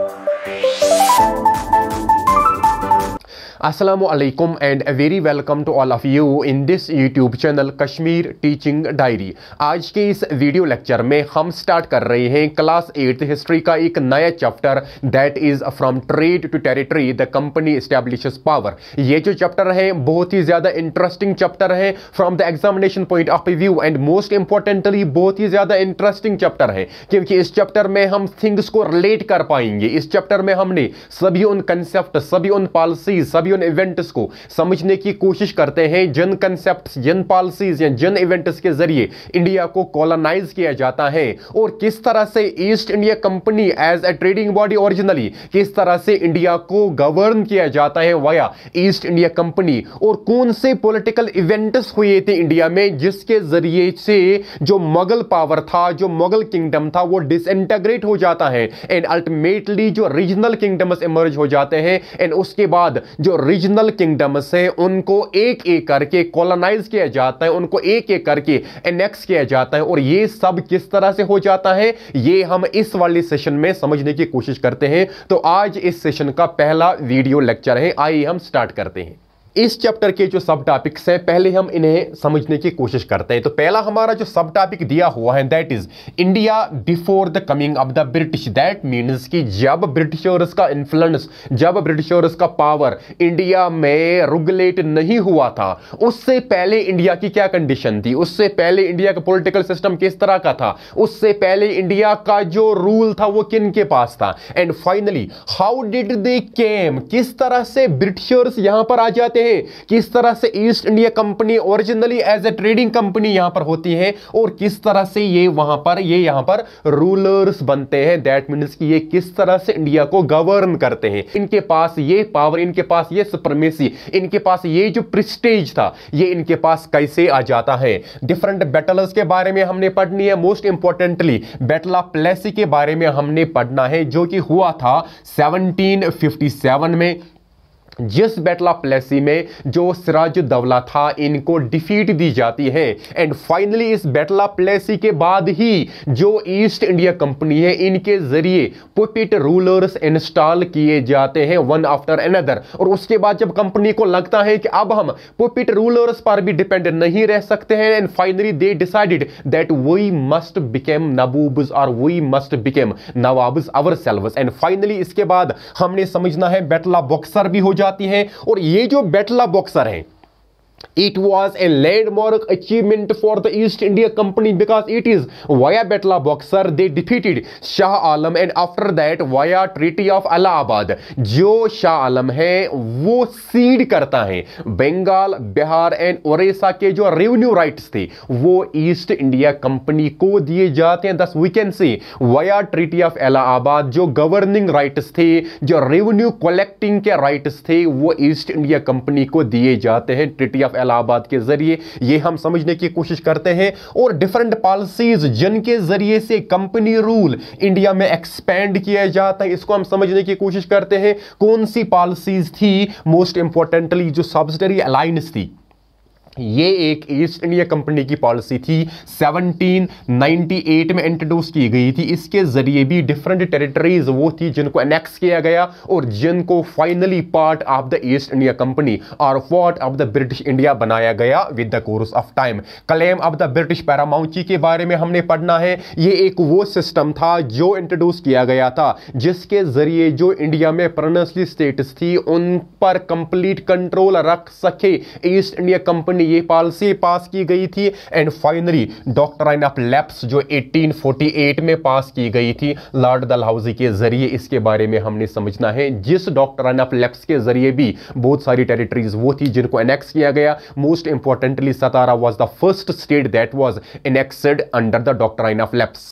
Música Aslam and very welcome to all of you in this YouTube channel Kashmir teaching diary आज के इस video lecture में हम start कर रहे हैं क्लास एट्थ हिस्ट्री का एक नया chapter that is from trade to territory the company establish power ये जो चैप्टर है बहुत ही ज्यादा इंटरेस्टिंग चैप्टर है from the examination point of view and most importantly बहुत ही ज्यादा इंटरेस्टिंग चैप्टर है क्योंकि इस चैप्टर में हम थिंग्स को रिलेट कर पाएंगे इस चैप्टर में हमने सभी उन कंसेप्ट सभी उन पॉलिसीज सभी ओरियन इवेंट्स को समझने की कोशिश करते हैं जिन कंसेप्ट जिन पॉलिसीज या जिन इवेंट्स के जरिए इंडिया को कॉलोनाइज किया जाता है और किस तरह से East India company as a trading body originally किस तरह से इंडिया को गवर्न किया जाता है वाया ईस्ट इंडिया कंपनी और कौन से पोलिटिकल इवेंट्स हुए थे इंडिया में जिसके जरिए से जो मुगल पावर था जो मुगल किंगडम था वो डिसइंटेग्रेट हो जाता है एंड अल्टीमेटली जो रीजनल किंगडम्स इमर्ज हो जाते हैं एंड उसके बाद जो रीजनल किंगडम्स हैं उनको एक एक करके कॉलोनाइज किया जाता है उनको एक एक करके एनेक्स किया जाता है और ये सब किस तरह से हो जाता है ये हम इस वाले सेशन में समझने की कोशिश करते हैं तो आज इस सेशन का पहला वीडियो लेक्चर है आइए हम स्टार्ट करते हैं इस चैप्टर के जो सब टॉपिक्स हैं पहले हम इन्हें समझने की कोशिश करते हैं तो पहला हमारा जो सब टॉपिक दिया हुआ है that is India before the coming of the British that means कि जब ब्रिटिशर्स का इन्फ्लुएंस जब ब्रिटिशर्स का पावर इंडिया में रुगुलेट नहीं हुआ था उससे पहले इंडिया की क्या कंडीशन थी उससे पहले इंडिया का पोलिटिकल सिस्टम किस तरह का था उससे पहले इंडिया का जो रूल था वो किन के पास था and finally how did they came किस तरह से ब्रिटिशर्स यहां पर आ जाते सकते हैं किस तरह से East India company originally as a trading company यहां पर होती है और किस तरह से ये वहां पर ये यहां पर रूलर्स बनते हैं दैट मीनस कि ये किस तरह से इंडिया को गवर्न करते हैं इनके पास ये पावर इनके पास ये सुप्रमेसी इनके पास ये जो प्रिस्टेज था ये इनके पास कैसे आ जाता है डिफरेंट बैटल्स के बारे में हमने पढ़नी है most importantly battle of Plassey के बारे में हमने पढ़ना है जो कि हुआ था 1757 में जिस बैटल ऑफ प्लेसी में जो सिराज दवला था इनको डिफीट दी जाती है एंड फाइनली इस बैटल ऑफ प्लेसी के बाद ही जो ईस्ट इंडिया कंपनी है इनके जरिए पुपिट रूलर्स इंस्टॉल किए जाते हैं वन आफ्टर अनदर और उसके बाद जब कंपनी को लगता है कि अब हम पुपिट रूलर्स पर भी डिपेंड नहीं रह सकते हैं and finally they decided that we must became nabobs और we must became nawabs ourselves and finally इसके बाद हमने समझना है बैटल ऑफ बॉक्सर भी हो जाती है और ये जो बेटला बॉक्सर हैं It was a landmark achievement for the East India Company because it is via Battle of boxer they defeated Shah Alam and after that via Treaty of Allahabad jo shah alam hai wo cede karta hai bengal bihar and orissa ke jo revenue rights the wo east india company ko diye jate hain thus we can से via treaty of Allahabad jo governing rights the jo revenue collecting ke rights the wo east india company ko diye jate hain treaty of of Allahabad के जरिए ये हम समझने की कोशिश करते हैं और डिफरेंट पॉलिसीज जिनके जरिए से कंपनी रूल इंडिया में एक्सपेंड किया जाता है इसको हम समझने की कोशिश करते हैं कौन सी पॉलिसीज थी मोस्ट इंपॉर्टेंटली जो सब्सिडरी अलाइंस थी ये एक ईस्ट इंडिया कंपनी की पॉलिसी थी 1798 में इंट्रोड्यूस की गई थी इसके ज़रिए भी डिफरेंट टेरिटरीज वो थी जिनको एनेक्स किया गया और जिनको finally part of the East India company और part of the British India बनाया गया with the course of time claim of the British paramountcy के बारे में हमने पढ़ना है ये एक वो सिस्टम था जो इंट्रोड्यूस किया गया था जिसके ज़रिए जो इंडिया में प्रनसली स्टेट्स थी उन पर कंप्लीट कंट्रोल रख सके ईस्ट इंडिया कंपनी ने ये पॉलिसी पास की गई थी and finally doctrine of lapse जो 1848 में पास की गई थी लॉर्ड दलहाउजी के जरिए इसके बारे में हमने समझना है जिस डॉक्टर आइन ऑफ लैप्स के जरिए भी बहुत सारी टेरिटरीज वो थी जिनको एनेक्स किया गया most importantly Satara was the first state that was annexed under the doctrine of lapse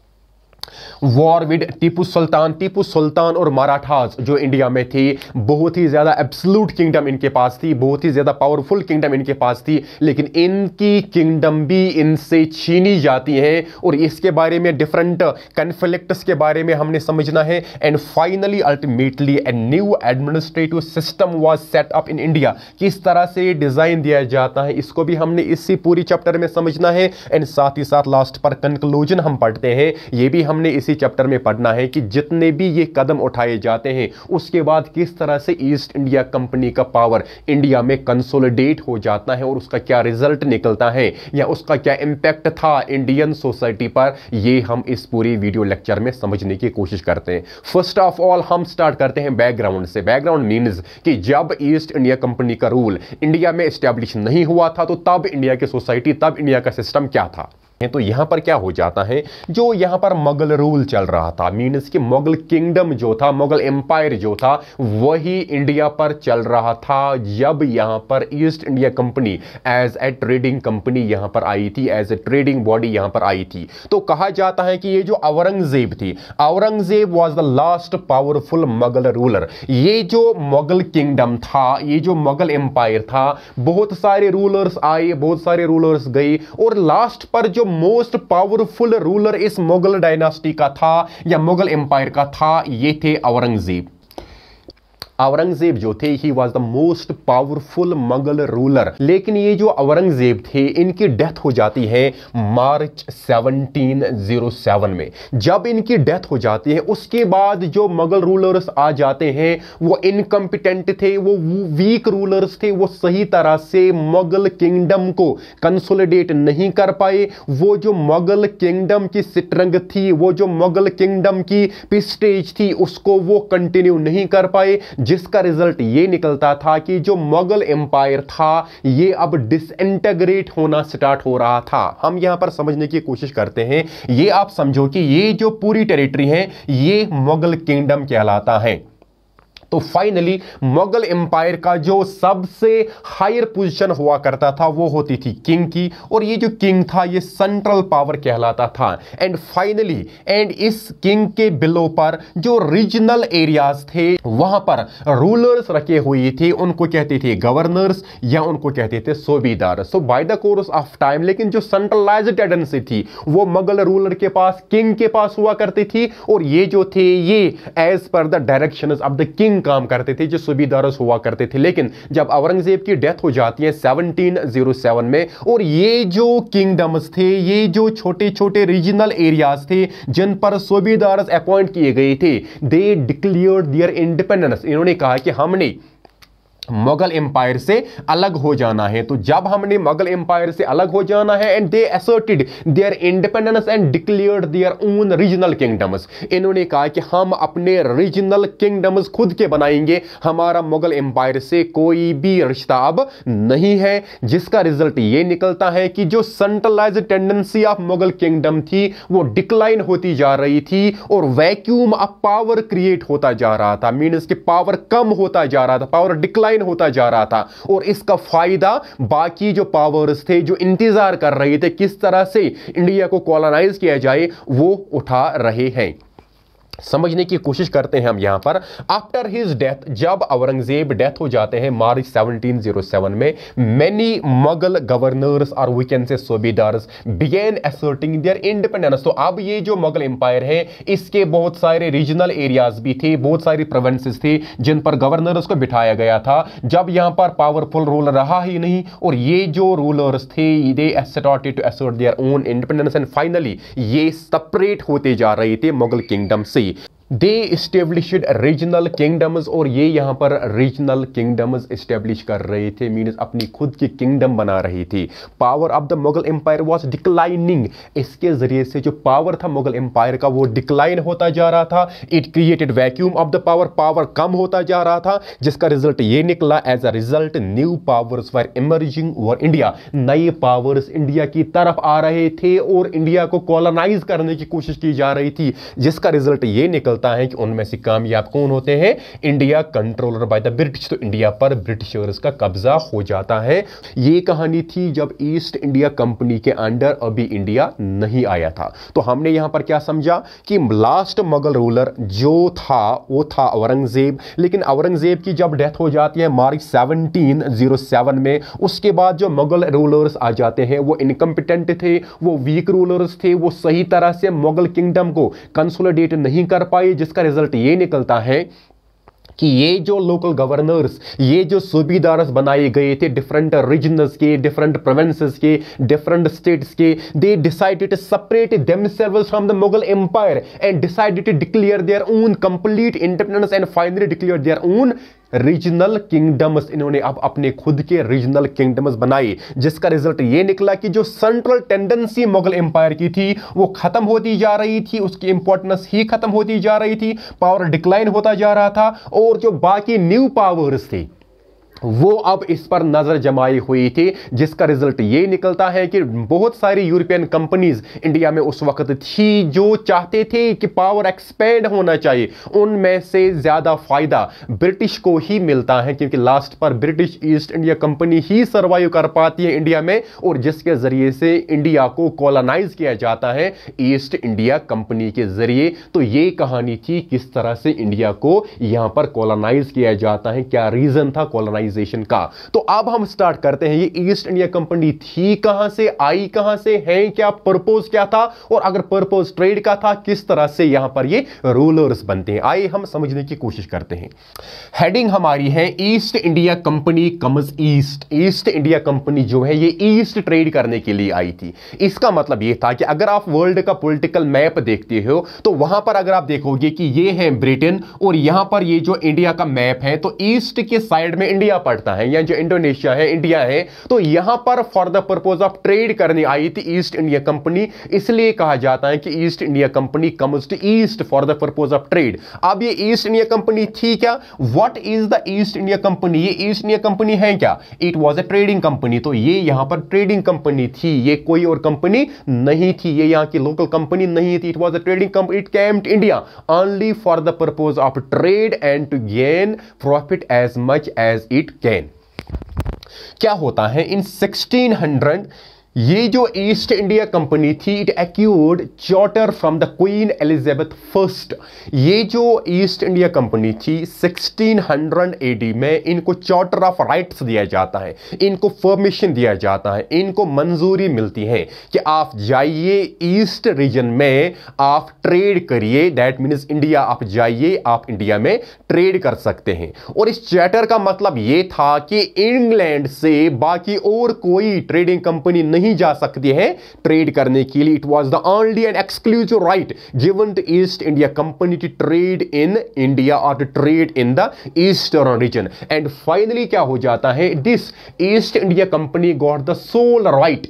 war with Tipu Sultan Tipu Sultan और मराठास जो इंडिया में थी बहुत ही ज़्यादा एब्सलूट किंगडम इनके पास थी बहुत ही ज़्यादा पावरफुल किंगडम इनके पास थी लेकिन इनकी किंगडम भी इनसे छीनी जाती है और इसके बारे में डिफरेंट कन्फ्लिक्ट्स के बारे में हमने समझना है and finally ultimately a new administrative system was set up in India किस तरह से डिज़ाइन दिया जाता है इसको भी हमने इसी पूरी चैप्टर में समझना है एंड साथ ही साथ लास्ट पर कंक्लूजन हम पढ़ते हैं ये भी हम हमने इसी चैप्टर में पढ़ना है कि जितने भी ये कदम उठाए जाते हैं उसके बाद किस तरह से ईस्ट इंडिया कंपनी का पावर इंडिया में कंसोलिडेट हो जाता है और उसका क्या रिजल्ट निकलता है या उसका क्या इंपैक्ट था इंडियन सोसाइटी पर ये हम इस पूरी वीडियो लेक्चर में समझने की कोशिश करते हैं फर्स्ट ऑफ ऑल हम स्टार्ट करते हैं बैकग्राउंड से बैकग्राउंड मीन्स कि जब ईस्ट इंडिया कंपनी का रूल इंडिया में इस्टेब्लिश नहीं हुआ था तो तब इंडिया की सोसाइटी तब इंडिया का सिस्टम क्या था तो यहाँ पर क्या हो जाता है जो यहाँ पर मुगल रूल चल रहा था मीन्स कि मुगल किंगडम जो था मुगल एम्पायर जो था वही इंडिया पर चल रहा था जब यहाँ पर East India company as a trading company यहाँ पर आई थी एज ए ट्रेडिंग बॉडी यहाँ पर आई थी तो कहा जाता है कि ये जो औरंगजेब थी Aurangzeb was the last powerful Mughal ruler ये जो मुगल किंगडम था ये जो मुगल एम्पायर था बहुत सारे रूलर्स आए बहुत सारे रूलर्स गए और लास्ट पर जो मोस्ट पावरफुल रूलर इस मुगल डायनास्टी का था या मुगल एम्पायर का था ये थे औरंगजेब औरंगजेब जो थे ही was the most powerful Mughal ruler लेकिन ये जो औरंगजेब थे इनकी डेथ हो जाती है मार्च 1707 में जब इनकी डेथ हो जाती है उसके बाद जो मंगल रूलर्स आ जाते हैं वो इनकम्पिटेंट थे वो वीक रूलर्स थे वो सही तरह से मुगल किंगडम को कंसोलिडेट नहीं कर पाए वो जो मुगल किंगडम की स्ट्रंग थी वो जो मुगल किंगडम की पिस्टेज थी उसको वो कंटिन्यू नहीं कर पाए जिसका रिजल्ट ये निकलता था कि जो मुगल एम्पायर था ये अब डिसइंटेग्रेट होना स्टार्ट हो रहा था हम यहां पर समझने की कोशिश करते हैं ये आप समझो कि ये जो पूरी टेरिटरी है ये मुगल किंगडम कहलाता है तो फाइनली मुगल एम्पायर का जो सबसे हायर पोजीशन हुआ करता था वो होती थी किंग की और ये जो किंग था ये सेंट्रल पावर कहलाता था एंड फाइनली एंड इस किंग के बिलो पर जो रीजनल एरियाज थे वहां पर रूलर्स रखे हुए थे उनको कहते थे गवर्नर्स या उनको कहते थे subedar so by the course of time लेकिन जो सेंट्रलाइज टेंडेंसी थी वो मुगल रूलर के पास किंग के पास हुआ करती थी और ये जो थे ये as per the direction of the king दिन काम करते थे जो सूबेदारस हुआ करते थे लेकिन जब औरंगजेब की डेथ हो जाती है 1707 में और ये जो किंगडम्स थे ये जो छोटे छोटे रीजनल एरियाज थे जिन पर सूबेदारस अपॉइंट किए गए थे दे डिक्लेयर दियर इंडिपेंडेंस इन्होंने कहा कि हमने मुगल एम्पायर से अलग हो जाना है तो जब हमने मुगल एम्पायर से अलग हो जाना है and they asserted their independence and declared their own regional kingdoms इन्होंने कहा कि हम अपने रीजनल किंगडम्स खुद के बनाएंगे हमारा मुगल एम्पायर से कोई भी रिश्ता अब नहीं है जिसका रिजल्ट ये निकलता है कि जो centralise tendency of Mughal kingdom थी वो डिक्लाइन होती जा रही थी और वैक्यूम ऑफ पावर क्रिएट होता जा रहा था मीनस कि पावर कम होता जा रहा था पावर डिक्लाइन डिक्लाइन होता जा रहा था और इसका फायदा बाकी जो पावर्स थे जो इंतजार कर रहे थे किस तरह से इंडिया को कॉलोनाइज किया जाए वो उठा रहे हैं समझने की कोशिश करते हैं हम यहां पर आफ्टर हिज डेथ जब औरंगजेब डेथ हो जाते हैं मार्च 1707 में मैनी मगल गवर्नर्स और we can say subedars began asserting their independence तो अब ये जो मुगल एम्पायर है इसके बहुत सारे रीजनल एरियाज भी थे बहुत सारी प्रोवेंसेस थी जिन पर गवर्नर्स को बिठाया गया था जब यहां पर पावरफुल रूल रहा ही नहीं और ये जो रूलर्स थे they started to assert their own independence and finally ये सेपरेट होते जा रहे थे मुगल किंगडम से России. दे इस्टेब्लिशड रीजनल किंगडम्स और ये यहाँ पर रीजनल किंगडम्स इस्टेब्लिश कर रहे थे मीनस अपनी खुद की किंगडम बना रही थी power of the Mughal empire was declining इसके ज़रिए से जो पावर था मुगल एम्पायर का वो डिक्लाइन होता जा रहा था it created vacuum of the power power कम होता जा रहा था जिसका रिजल्ट ये निकला as a result new powers for emerging over India नए पावर्स इंडिया की तरफ आ रहे थे और इंडिया को कॉलोनाइज करने की कोशिश की जा रही थी जिसका रिजल्ट ये निकल चलता है कि उनमें से कामयाब कौन होते हैं India controller by the British तो इंडिया पर ब्रिटिशर्स का कब्जा हो जाता है ये कहानी थी जब ईस्ट इंडिया कंपनी के अंडर अभी इंडिया नहीं आया था तो हमने यहां पर क्या समझा कि लास्ट मुगल रूलर जो था वो था औरंगजेब लेकिन औरंगजेब की जब डेथ हो जाती है मार्च सेवनटीन जीरो सेवन में उसके बाद जो मुगल रूलर्स आ जाते हैं वो इनकम्पिटेंट थे वो वीक रूलर्स थे वो सही तरह से मुगल किंगडम को कंसोलिडेट नहीं कर पाए चाहिए जिसका रिजल्ट ये निकलता है कि ये जो लोकल गवर्नर्स ये जो सूबेदारस बनाए गए थे डिफरेंट रीजनस के डिफरेंट प्रोविंस के डिफरेंट स्टेट्स के they decided to separate themselves from the Mughal empire and decided to declare their own complete independence and finally declare their own regional kingdoms इन्होंने अब अपने खुद के रीजनल किंगडम्स बनाए जिसका रिजल्ट ये निकला कि जो सेंट्रल टेंडेंसी मुगल एम्पायर की थी वो खत्म होती जा रही थी उसकी इंपॉर्टेंस ही खत्म होती जा रही थी पावर डिक्लाइन होता जा रहा था और जो बाकी न्यू पावर्स थी वो अब इस पर नज़र जमाई हुई थी जिसका रिजल्ट ये निकलता है कि बहुत सारी यूरोपियन कंपनीज इंडिया में उस वक्त थी जो चाहते थे कि पावर एक्सपेंड होना चाहिए उनमें से ज़्यादा फायदा ब्रिटिश को ही मिलता है क्योंकि लास्ट पर ब्रिटिश ईस्ट इंडिया कंपनी ही सर्वाइव कर पाती है इंडिया में और जिसके ज़रिए से इंडिया को कॉलोनाइज किया जाता है ईस्ट इंडिया कंपनी के ज़रिए तो ये कहानी थी किस तरह से इंडिया को यहाँ पर कॉलोनाइज किया जाता है क्या रीज़न था कॉलोनाइज ऑर्गेनाइजेशन का तो अब हम स्टार्ट करते हैं ये ईस्ट इंडिया कंपनी थी कहां से आई कहां से है क्या पर्पोज क्या था और अगर पर्पोज ट्रेड का था किस तरह से यहां पर ये रूलर्स बनते हैं आइए हम समझने की कोशिश करते हैं हेडिंग हमारी है East India company comes East East India company जो है ये ईस्ट ट्रेड करने के लिए आई थी इसका मतलब ये था कि अगर आप वर्ल्ड का पॉलिटिकल मैप देखते हो तो वहां पर अगर आप देखोगे कि ये है ब्रिटेन और यहां पर ये जो इंडिया का मैप है तो ईस्ट के साइड में इंडिया इंडिया पड़ता है या जो इंडोनेशिया है इंडिया है तो यहां पर for the purpose of trade करने आई थी ईस्ट इंडिया कंपनी इसलिए कहा जाता है कि East India company comes to east for the purpose of trade अब ये ईस्ट इंडिया कंपनी थी क्या what is the East India company ये ईस्ट इंडिया कंपनी है क्या it was a trading company तो ये यहां पर ट्रेडिंग कंपनी थी ये कोई और कंपनी नहीं थी ये यहां की लोकल कंपनी नहीं थी it was a trading company it came to India only for the purpose of trade and to gain profit as much as it can क्या होता है इन 1600 ये जो ईस्ट इंडिया कंपनी थी it acquired charter from the Queen Elizabeth first ये जो East India company थी 1600 AD में इनको चॉटर ऑफ राइट्स दिया जाता है इनको परमिशन दिया जाता है इनको मंजूरी मिलती है कि आप जाइए ईस्ट रीजन में आप ट्रेड करिए दैट मीन्स इंडिया आप जाइए आप इंडिया में ट्रेड कर सकते हैं और इस चैटर का मतलब ये था कि इंग्लैंड से बाकी और कोई ट्रेडिंग कंपनी नहीं नहीं जा सकते हैं ट्रेड करने के लिए it was the only and exclusive right given to East India company to trade in India और to trade in the eastern region and finally क्या हो जाता है this East India company got the sole right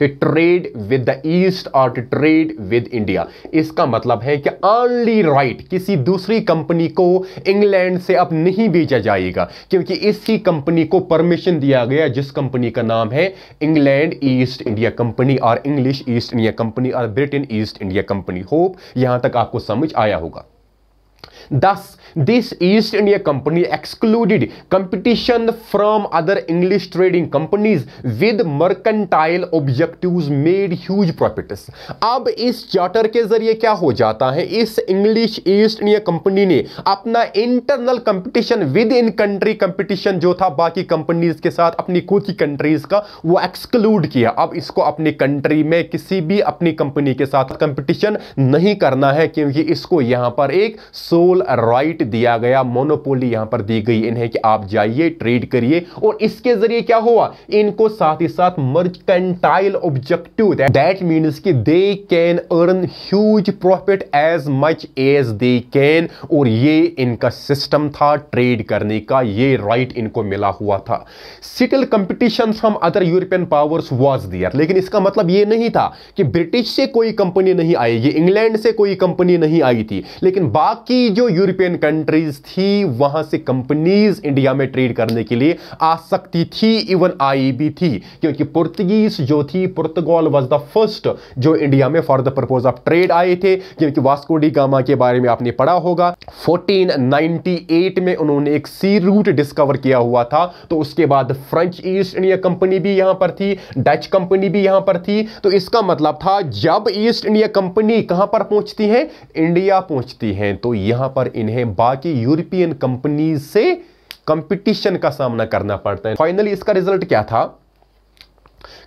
to trade with the east और to trade with India इसका मतलब है कि ऑनली राइट right, किसी दूसरी कंपनी को इंग्लैंड से अब नहीं बेचा जाएगा क्योंकि इसी कंपनी को परमिशन दिया गया जिस कंपनी का नाम है इंग्लैंड ईस्ट इंडिया कंपनी और इंग्लिश ईस्ट इंडिया कंपनी और Britain East India company hope यहां तक आपको समझ आया होगा Thus, this East India Company excluded competition from other English trading companies with mercantile objectives made huge profits. अब इस चार्टर के जरिए क्या हो जाता है इस इंग्लिश ईस्ट इंडिया कंपनी ने अपना internal competition within country competition जो था बाकी कंपनीज के साथ अपनी खुद की कंट्रीज का वो एक्सक्लूड किया अब इसको अपनी कंट्री में किसी भी अपनी कंपनी के साथ कंपिटिशन नहीं करना है क्योंकि इसको यहां पर एक सोल राइट दिया गया मोनोपोली यहां पर दी गई इन्हें कि आप जाइए ट्रेड करिए और इसके जरिए क्या हुआ इनको साथ ही साथ मर्चेंटाइल ऑब्जेक्टिव दैट मीन कि they can earn huge profit as much as they can और ये इनका सिस्टम था ट्रेड करने का ये राइट इनको मिला हुआ था सिटिल competition from other European powers was there लेकिन इसका मतलब ये नहीं था कि ब्रिटिश से कोई कंपनी नहीं आई इंग्लैंड से कोई कंपनी नहीं आई थी लेकिन बाकी बाकी जो यूरोपियन कंट्रीज थी वहां से कंपनीज इंडिया में ट्रेड करने के लिए आ सकती थी इवन आई भी थी क्योंकि पुर्तगीज जो थी पुर्तगाल वॉज द फर्स्ट जो इंडिया में for the purpose of trade आए थे क्योंकि वास्कोडी गामा के बारे में आपने पढ़ा होगा 1498 में उन्होंने एक सी रूट डिस्कवर किया हुआ था तो उसके बाद फ्रेंच ईस्ट इंडिया कंपनी भी यहां पर थी डच कंपनी भी यहां पर थी तो इसका मतलब था जब ईस्ट इंडिया कंपनी कहां पर पहुंचती है इंडिया पहुंचती है तो यहां पर इन्हें बाकी यूरोपियन कंपनीज से कंपटीशन का सामना करना पड़ता है फाइनली इसका रिजल्ट क्या था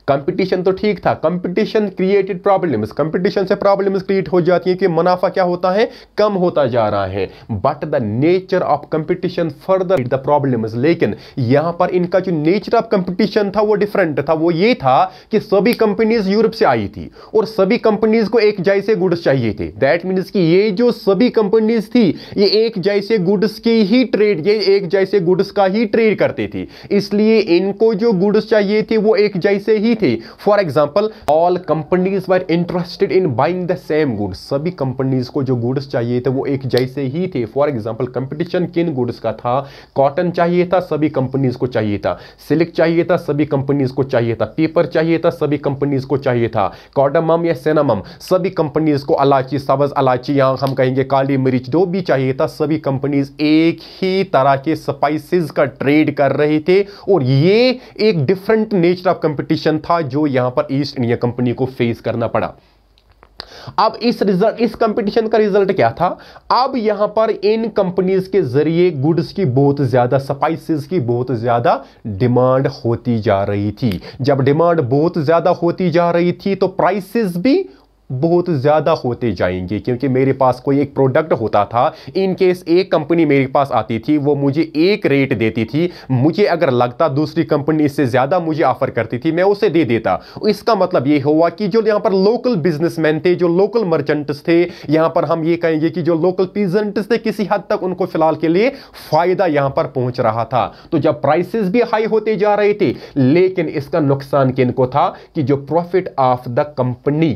कंपटीशन तो ठीक था कंपटीशन क्रिएटेड प्रॉब्लम्स कंपटीशन से प्रॉब्लम्स क्रिएट हो जाती हैं कि मुनाफा क्या होता है कम होता जा रहा है but the nature of competition further the problems लेकिन यहां पर इनका जो नेचर ऑफ कंपटीशन था वो डिफरेंट था वो ये था कि सभी कंपनीज यूरोप से आई थी और सभी कंपनीज को एक जैसे गुड्स चाहिए थे दैट मीन्स कि ये जो सभी कंपनीज थी ये एक जैसे गुड्स की ही ट्रेड ये एक जैसे गुड्स का ही ट्रेड करती थी इसलिए इनको जो गुड्स चाहिए थे वो एक जैसे ही थी for example all companies were interested in buying the same goods सभी कंपनीज को जो गुड्स चाहिए थे वो एक जैसे ही थे फॉर एग्जाम्पल कंपटीशन किन गुड्स का था कॉटन चाहिए था सभी कंपनीज को चाहिए था सिल्क चाहिए था सभी कंपनीज को चाहिए था पेपर चाहिए था सभी कंपनीज को चाहिए था कॉडमम या सेनामम सभी कंपनीज को अलाची सबज अलाची या हम कहेंगे काली मिर्च जो भी चाहिए था सभी कंपनीज एक ही तरह के स्पाइसेस का ट्रेड कर रहे थे और ये एक डिफरेंट नेचर ऑफ कंपटीशन था था जो यहां पर ईस्ट इंडिया कंपनी को फेस करना पड़ा अब इस रिजल्ट इस कंपटीशन का रिजल्ट क्या था अब यहां पर इन कंपनीज के जरिए गुड्स की बहुत ज्यादा स्पाइसेस की बहुत ज्यादा डिमांड होती जा रही थी जब डिमांड बहुत ज्यादा होती जा रही थी तो प्राइसेस भी बहुत ज़्यादा होते जाएंगे क्योंकि मेरे पास कोई एक प्रोडक्ट होता था इन केस एक कंपनी मेरे पास आती थी वो मुझे एक रेट देती थी मुझे अगर लगता दूसरी कंपनी इससे ज़्यादा मुझे ऑफर करती थी मैं उसे दे देता इसका मतलब ये हुआ कि जो यहाँ पर लोकल बिजनेसमैन थे जो लोकल मर्चेंट्स थे यहाँ पर हम ये कहेंगे कि जो लोकल पीजेंट्स थे किसी हद तक उनको फिलहाल के लिए फ़ायदा यहाँ पर पहुँच रहा था तो जब प्राइसेस भी हाई होते जा रहे थे लेकिन इसका नुकसान किन था कि जो profit of the company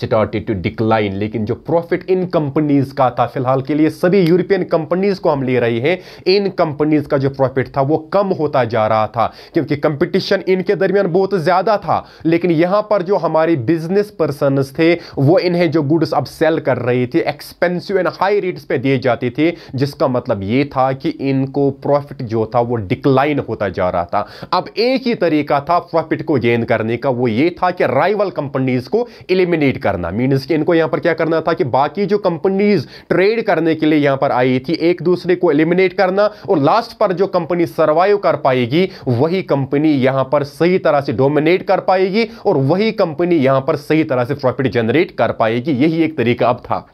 started to decline लेकिन जो प्रॉफिट इन कंपनीज का था फिलहाल के लिए सभी यूरोपियन कंपनीज को हम ले रहे हैं इन कंपनीज का जो प्रॉफिट था वो कम होता जा रहा था क्योंकि कंपटीशन इनके दरमियान बहुत ज़्यादा था लेकिन यहां पर जो हमारे बिजनेस पर्सन थे वो इन्हें जो गुड्स अब सेल कर रहे थे एक्सपेंसिव एंड हाई रेट्स पे दिए जाते थे जिसका मतलब ये था कि इनको प्रॉफिट जो था वो डिक्लाइन होता जा रहा था अब एक ही तरीका था प्रॉफिट को गेन करने का वो ये था कि राइवल कंपनीज को इलिमिनेट ट्रेड करना मीन्स कि इनको यहाँ पर क्या करना था कि बाकी जो कंपनीज ट्रेड करने के लिए यहाँ पर आई थी एक दूसरे को एलिमिनेट करना और लास्ट पर जो कंपनी सर्वाइव कर पाएगी वही कंपनी यहाँ पर सही तरह से डोमिनेट कर पाएगी और वही कंपनी यहाँ पर सही तरह से प्रॉफिट जनरेट कर पाएगी यही एक तरीका अब था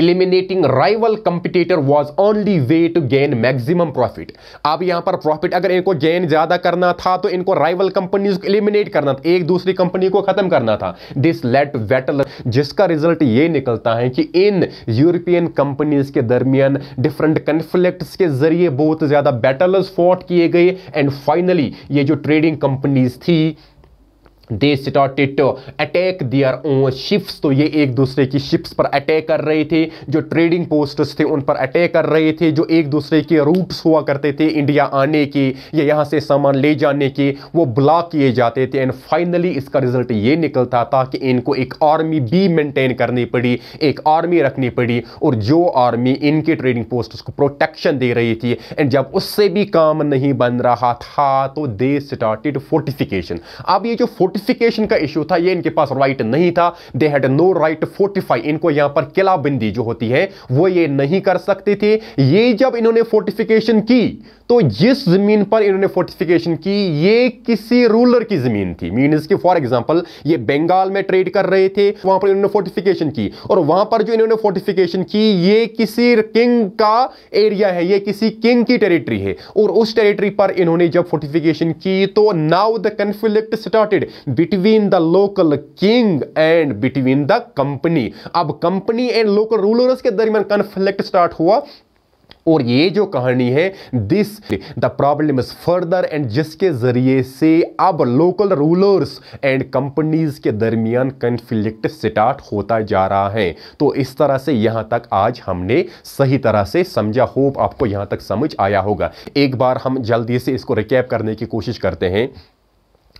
eliminating rival competitor was only way to gain maximum profit अब यहां पर प्रॉफिट अगर इनको गेन ज्यादा करना था तो इनको राइवल कंपनी को इलिमिनेट करना था एक दूसरी कंपनी को खत्म करना था दिस लेट वेटल जिसका रिजल्ट ये निकलता है कि इन यूरोपियन कंपनीज के दरमियान डिफरेंट कंफ्लिक्ट के जरिए बहुत ज्यादा बैटल फॉट किए गए एंड फाइनली ये जो ट्रेडिंग कंपनीज थी they started attack their own ships तो ये एक दूसरे की शिप्स पर अटैक कर रहे थे जो ट्रेडिंग पोस्टर्स थे उन पर अटैक कर रहे थे जो एक दूसरे के रूट्स हुआ करते थे इंडिया आने के या यहाँ से सामान ले जाने के वो ब्लॉक किए जाते थे एंड फाइनली इसका रिजल्ट ये निकलता था कि इनको एक आर्मी भी मेनटेन करनी पड़ी एक आर्मी रखनी पड़ी और जो आर्मी इनके ट्रेडिंग पोस्टर्स को प्रोटेक्शन दे रही थी एंड जब उससे भी काम नहीं बन रहा था तो दे स्टार्टेड फोर्टिफिकेशन अब ये जो फोर्ट फोर्टिफिकेशन का इशू था ये इनके पास राइट नहीं था they had no right to fortify इनको यहां पर किलाबंदी जो होती है वो ये नहीं कर सकते थे ये जब इन्होंने फोर्टिफिकेशन की तो जिस जमीन पर इन्होंने फोर्टिफिकेशन की ये किसी रूलर की जमीन थी मीनस कि फॉर एग्जांपल ये बंगाल में ट्रेड कर रहे थे वहां पर इन्होंने फोर्टिफिकेशन की और वहां पर जो इन्होंने फोर्टिफिकेशन की ये किसी किंग का एरिया है ये किसी किंग की टेरिटरी है और उस टेरिटरी पर इन्होंने जब फोर्टिफिकेशन की तो now the conflict started between the local king and between the company अब कंपनी एंड लोकल रूलर्स के दरमियान कंफ्लिक्ट स्टार्ट हुआ और ये जो कहानी है this the problem is further and जिसके जरिए से अब लोकल रूलर्स एंड कंपनीज के दरमियान कन्फ्लिक्ट स्टार्ट होता जा रहा है तो इस तरह से यहां तक आज हमने सही तरह से समझा होप आपको यहाँ तक समझ आया होगा एक बार हम जल्दी से इसको रिकैप करने की कोशिश करते हैं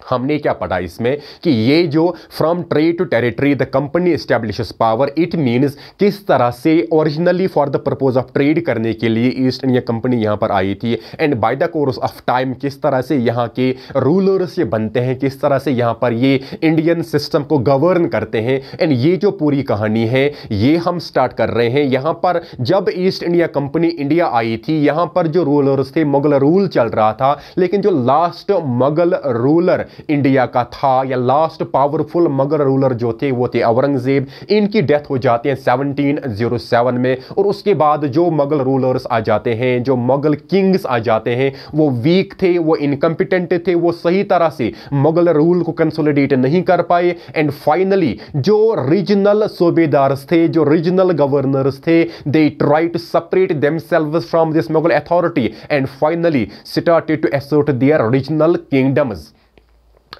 हमने क्या पढ़ा इसमें कि ये जो from trade to territory the company establish power it means किस तरह से originally for the purpose of trade करने के लिए ईस्ट इंडिया कंपनी यहाँ पर आई थी and by the course of time किस तरह से यहाँ के रूलर्स ये बनते हैं किस तरह से यहाँ पर ये इंडियन सिस्टम को गवर्न करते हैं एंड ये जो पूरी कहानी है ये हम स्टार्ट कर रहे हैं यहाँ पर जब ईस्ट इंडिया कंपनी इंडिया आई थी यहाँ पर जो रूलर्स थे मुगल रूल चल रहा था लेकिन जो लास्ट मुगल रूलर इंडिया का था या लास्ट पावरफुल मगर रूलर जो थे वो थे औरंगजेब इनकी डेथ हो जाती है 1707 में और उसके बाद जो मुगल रूलर्स आ जाते हैं जो मुगल किंग्स आ जाते हैं वो वीक थे वो इनकम्पिटेंट थे वो सही तरह से मुगल रूल को कंसोलिडेट नहीं कर पाए एंड फाइनली जो रीजनल सूबेदार्स थे जो रीजनल गवर्नर्स थे they try to separate them from this Mughal authority and finally started to assert their regional kingdoms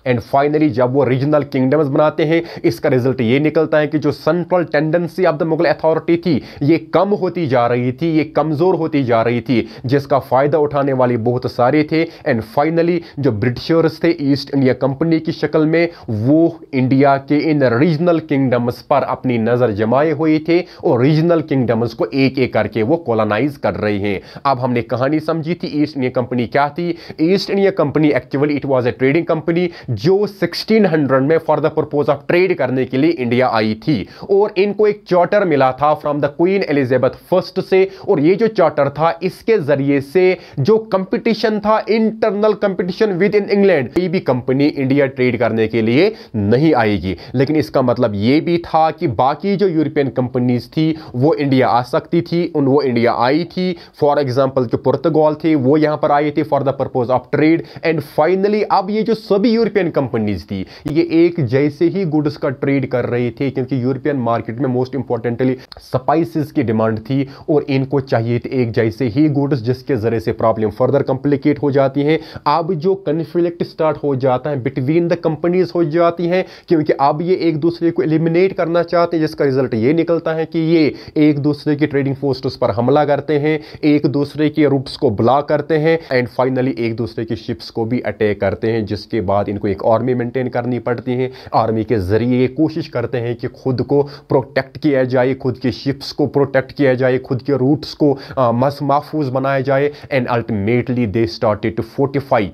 and finally जब वो रीजनल किंगडम्स बनाते हैं इसका रिजल्ट ये निकलता है कि जो central tendency of the Mughal authority थी ये कम होती जा रही थी ये कमज़ोर होती जा रही थी जिसका फ़ायदा उठाने वाले बहुत सारे थे एंड फाइनली जो ब्रिटिशर्स थे ईस्ट इंडिया कंपनी की शक्ल में वो इंडिया के इन रीजनल किंगडम्स पर अपनी नज़र जमाए हुए थे और रीजनल किंगडम्स को एक एक करके वो कॉलोनाइज कर रहे हैं अब हमने कहानी समझी थी ईस्ट इंडिया कंपनी क्या थी East India company actually it was a trading company जो 1600 में for the purpose of trade करने के लिए इंडिया आई थी और इनको एक चार्टर मिला था from the Queen Elizabeth first से और ये जो चार्टर था इसके जरिए से जो कंपटीशन था internal competition within England कोई भी कंपनी इंडिया ट्रेड करने के लिए नहीं आएगी लेकिन इसका मतलब ये भी था कि बाकी जो यूरोपियन कंपनीज थी वो इंडिया आ सकती थी उन वो इंडिया आई थी फॉर एग्जाम्पल जो पुर्तगाल थे वो यहाँ पर आए थे for the purpose of trade and finally अब ये जो सभी यूरोपियन यूरोपियन कंपनीज थी ये एक जैसे ही गुड्स का ट्रेड कर रही थी क्योंकि यूरोपियन मार्केट में मोस्ट इंपॉर्टेंटली स्पाइसिस की डिमांड थी और इनको चाहिए थे एक जैसे ही गुड्स जिसके जरिए से प्रॉब्लम फर्दर कॉम्प्लिकेट हो जाती है अब जो कन्फ्लिक्ट स्टार्ट हो जाता है बिटवीन द कंपनीज हो जाती हैं क्योंकि अब ये एक दूसरे को एलिमिनेट करना चाहते हैं जिसका रिजल्ट ये निकलता है कि ये एक दूसरे की ट्रेडिंग पोस्टर्स पर हमला करते हैं एक दूसरे के रूट्स को ब्लॉक करते हैं एंड फाइनली एक दूसरे की शिप्स को भी अटैक करते हैं जिसके बाद इनको एक आर्मी मेंटेन करनी पड़ती है आर्मी के ज़रिए कोशिश करते हैं कि खुद को प्रोटेक्ट किया जाए खुद की शिप्स को प्रोटेक्ट किया जाए खुद के रूट्स को मस महफूज बनाया जाए and ultimately they started to fortify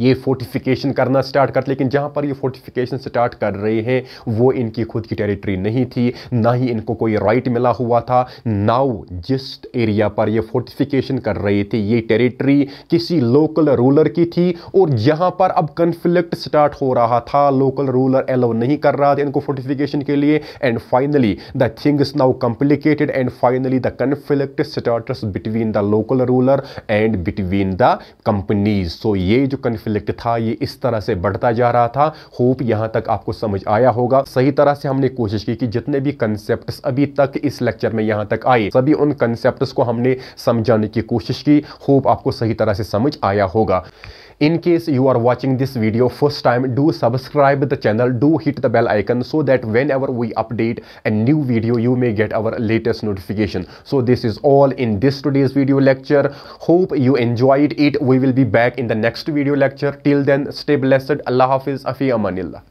ये फोर्टिफिकेशन करना स्टार्ट करते लेकिन जहाँ पर ये फोर्टिफिकेशन स्टार्ट कर रहे हैं वो इनकी खुद की टेरिटरी नहीं थी ना ही इनको कोई राइट मिला हुआ था नाउ जिस एरिया पर ये फोर्टिफिकेशन कर रहे थे ये टेरिटरी किसी लोकल रूलर की थी और जहां पर अब कन्फ्लिक्ट स्टार्ट हो रहा था लोकल रूलर एलो नहीं कर रहा था इनको फोर्टिफिकेशन के लिए and finally the things now complicated and finally the conflict start between the local ruler and between the companies so ये जो कन्फ्लिक्ट कॉन्फ्लिक्ट था ये इस तरह से बढ़ता जा रहा था होप यहाँ तक आपको समझ आया होगा सही तरह से हमने कोशिश की कि जितने भी कंसेप्ट अभी तक इस लेक्चर में यहाँ तक आए सभी उन कंसेप्ट को हमने समझाने की कोशिश की होप आपको सही तरह से समझ आया होगा in case you are watching this video first time do subscribe the channel do hit the bell icon so that whenever we update a new video you may get our latest notification so this is all in this today's video lecture hope you enjoyed it we will be back in the next video lecture till then stay blessed allah hafiz afi amanillah